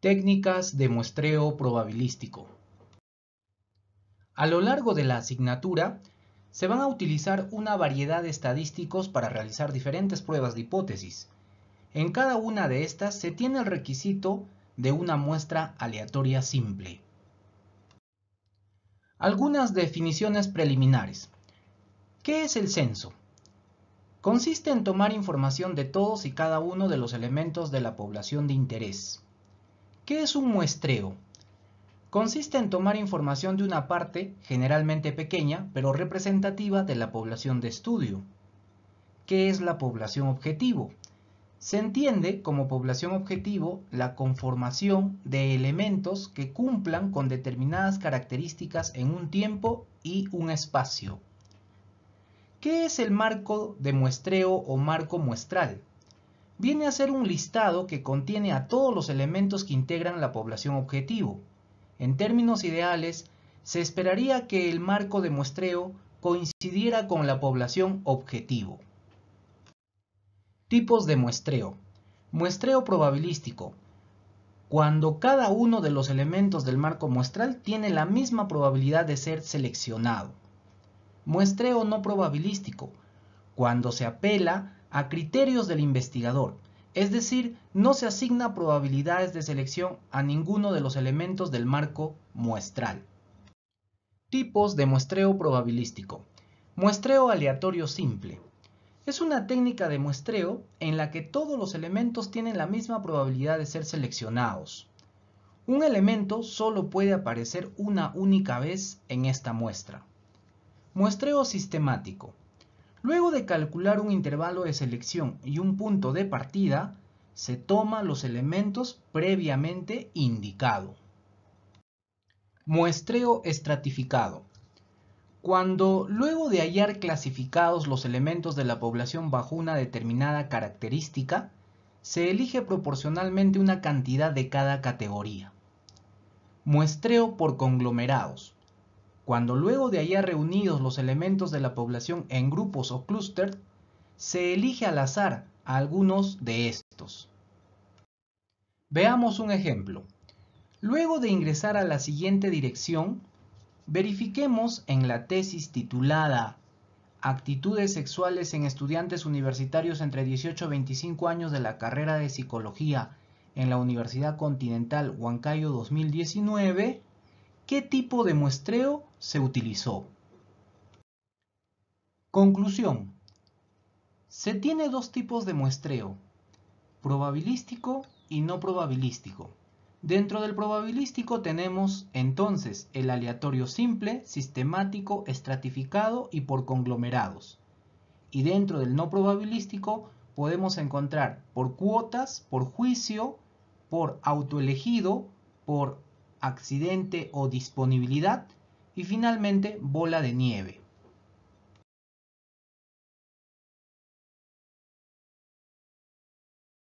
Técnicas de muestreo probabilístico. A lo largo de la asignatura, se van a utilizar una variedad de estadísticos para realizar diferentes pruebas de hipótesis. En cada una de estas se tiene el requisito de una muestra aleatoria simple. Algunas definiciones preliminares. ¿Qué es el censo? Consiste en tomar información de todos y cada uno de los elementos de la población de interés. ¿Qué es un muestreo? Consiste en tomar información de una parte, generalmente pequeña, pero representativa de la población de estudio. ¿Qué es la población objetivo? Se entiende como población objetivo la conformación de elementos que cumplan con determinadas características en un tiempo y un espacio. ¿Qué es el marco de muestreo o marco muestral? viene a ser un listado que contiene a todos los elementos que integran la población objetivo. En términos ideales, se esperaría que el marco de muestreo coincidiera con la población objetivo. Tipos de muestreo. Muestreo probabilístico. Cuando cada uno de los elementos del marco muestral tiene la misma probabilidad de ser seleccionado. Muestreo no probabilístico cuando se apela a criterios del investigador, es decir, no se asigna probabilidades de selección a ninguno de los elementos del marco muestral. Tipos de muestreo probabilístico. Muestreo aleatorio simple. Es una técnica de muestreo en la que todos los elementos tienen la misma probabilidad de ser seleccionados. Un elemento solo puede aparecer una única vez en esta muestra. Muestreo sistemático. Luego de calcular un intervalo de selección y un punto de partida, se toma los elementos previamente indicado. Muestreo estratificado. Cuando, luego de hallar clasificados los elementos de la población bajo una determinada característica, se elige proporcionalmente una cantidad de cada categoría. Muestreo por conglomerados. Cuando luego de hallar reunidos los elementos de la población en grupos o clústeres, se elige al azar a algunos de estos. Veamos un ejemplo. Luego de ingresar a la siguiente dirección, verifiquemos en la tesis titulada Actitudes sexuales en estudiantes universitarios entre 18 y 25 años de la carrera de psicología en la Universidad Continental Huancayo 2019 qué tipo de muestreo se utilizó. Conclusión. Se tiene dos tipos de muestreo, probabilístico y no probabilístico. Dentro del probabilístico tenemos entonces el aleatorio simple, sistemático, estratificado y por conglomerados. Y dentro del no probabilístico podemos encontrar por cuotas, por juicio, por autoelegido, por accidente o disponibilidad y finalmente bola de nieve.